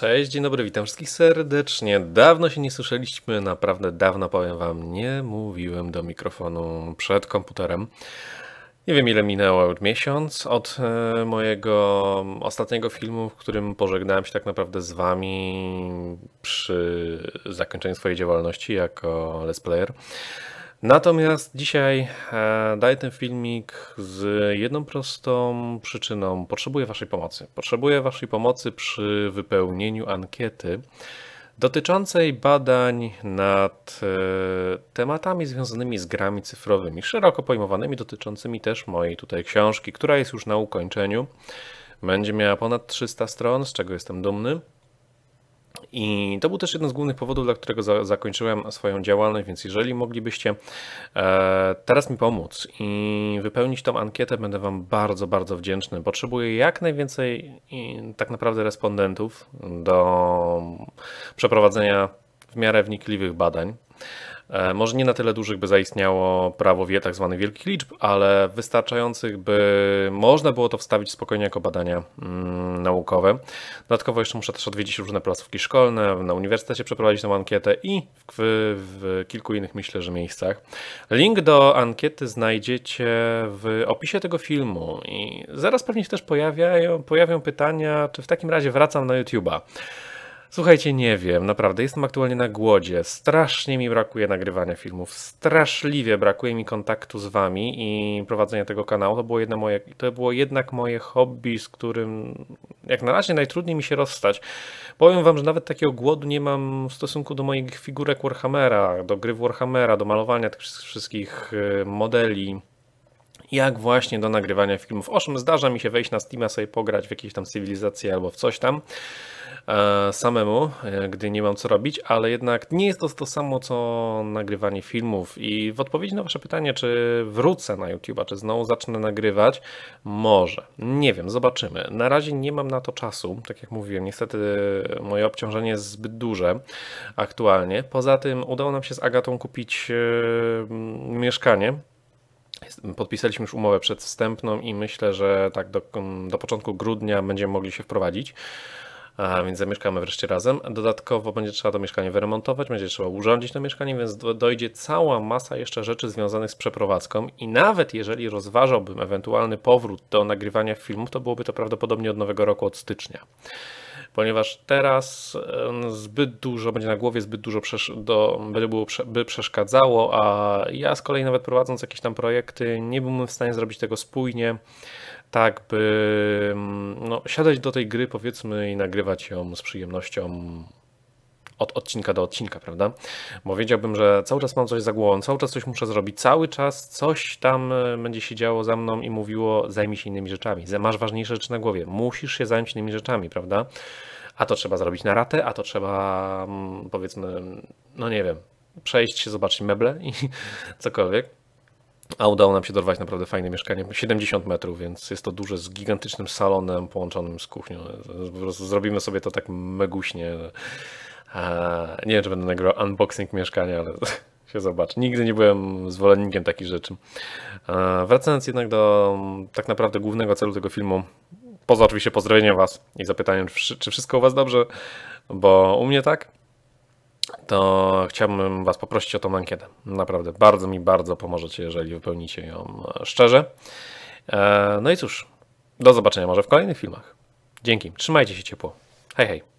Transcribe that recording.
Cześć, dzień dobry, witam wszystkich serdecznie. Dawno się nie słyszeliśmy, naprawdę dawno powiem wam, nie mówiłem do mikrofonu przed komputerem. Nie wiem ile minęło już miesiąc od e, mojego ostatniego filmu, w którym pożegnałem się tak naprawdę z wami przy zakończeniu swojej działalności jako let's player. Natomiast dzisiaj e, daję ten filmik z jedną prostą przyczyną. Potrzebuję Waszej pomocy. Potrzebuję Waszej pomocy przy wypełnieniu ankiety dotyczącej badań nad e, tematami związanymi z grami cyfrowymi, szeroko pojmowanymi, dotyczącymi też mojej tutaj książki, która jest już na ukończeniu. Będzie miała ponad 300 stron, z czego jestem dumny. I to był też jeden z głównych powodów, dla którego za, zakończyłem swoją działalność, więc jeżeli moglibyście e, teraz mi pomóc i wypełnić tą ankietę, będę Wam bardzo, bardzo wdzięczny. Potrzebuję jak najwięcej i, tak naprawdę respondentów do przeprowadzenia w miarę wnikliwych badań. E, może nie na tyle dużych, by zaistniało prawo wie tak zwanych wielkich liczb, ale wystarczających, by można było to wstawić spokojnie jako badania mm, naukowe. Dodatkowo jeszcze muszę też odwiedzić różne placówki szkolne, na uniwersytecie przeprowadzić tę ankietę i w, w kilku innych myślę, że miejscach. Link do ankiety znajdziecie w opisie tego filmu i zaraz pewnie się też pojawiają, pojawią pytania, czy w takim razie wracam na YouTube'a. Słuchajcie, nie wiem, naprawdę jestem aktualnie na głodzie. Strasznie mi brakuje nagrywania filmów. Straszliwie brakuje mi kontaktu z wami i prowadzenia tego kanału. To było, jedno moje, to było jednak moje hobby, z którym jak na razie najtrudniej mi się rozstać. Powiem wam, że nawet takiego głodu nie mam w stosunku do moich figurek Warhammera, do gry Warhammera, do malowania tych wszystkich y, modeli jak właśnie do nagrywania filmów. Owszem, zdarza mi się wejść na Steama, sobie pograć w jakieś tam cywilizacji albo w coś tam e, samemu, e, gdy nie mam co robić, ale jednak nie jest to to samo, co nagrywanie filmów. I w odpowiedzi na wasze pytanie, czy wrócę na YouTube'a, czy znowu zacznę nagrywać, może. Nie wiem, zobaczymy. Na razie nie mam na to czasu, tak jak mówiłem, niestety moje obciążenie jest zbyt duże aktualnie. Poza tym udało nam się z Agatą kupić e, mieszkanie, Podpisaliśmy już umowę przedwstępną i myślę, że tak do, mm, do początku grudnia będziemy mogli się wprowadzić. A, więc zamieszkamy wreszcie razem. Dodatkowo będzie trzeba to mieszkanie wyremontować, będzie trzeba urządzić to mieszkanie, więc dojdzie cała masa jeszcze rzeczy związanych z przeprowadzką i nawet jeżeli rozważałbym ewentualny powrót do nagrywania filmów, to byłoby to prawdopodobnie od nowego roku, od stycznia ponieważ teraz zbyt dużo będzie na głowie, zbyt dużo do, by, było, by przeszkadzało, a ja z kolei nawet prowadząc jakieś tam projekty nie byłbym w stanie zrobić tego spójnie, tak by no, siadać do tej gry powiedzmy i nagrywać ją z przyjemnością od odcinka do odcinka, prawda? Bo wiedziałbym, że cały czas mam coś za głową, cały czas coś muszę zrobić, cały czas coś tam e, będzie się działo za mną i mówiło, zajmij się innymi rzeczami, masz ważniejsze rzeczy na głowie, musisz się zająć innymi rzeczami, prawda? A to trzeba zrobić na ratę, a to trzeba mm, powiedzmy, no nie wiem, przejść się, zobaczyć meble i cokolwiek. A udało nam się dorwać naprawdę fajne mieszkanie, 70 metrów, więc jest to duże z gigantycznym salonem połączonym z kuchnią. Po prostu zrobimy sobie to tak meguśnie nie wiem, czy będę nagrywał unboxing mieszkania, ale się zobaczy. Nigdy nie byłem zwolennikiem takich rzeczy. Wracając jednak do tak naprawdę głównego celu tego filmu, poza oczywiście pozdrowieniem Was i zapytaniem, czy wszystko u Was dobrze, bo u mnie tak, to chciałbym Was poprosić o tą ankietę. Naprawdę, bardzo mi bardzo pomożecie, jeżeli wypełnicie ją e, szczerze. E, no i cóż, do zobaczenia może w kolejnych filmach. Dzięki, trzymajcie się ciepło. Hej, hej.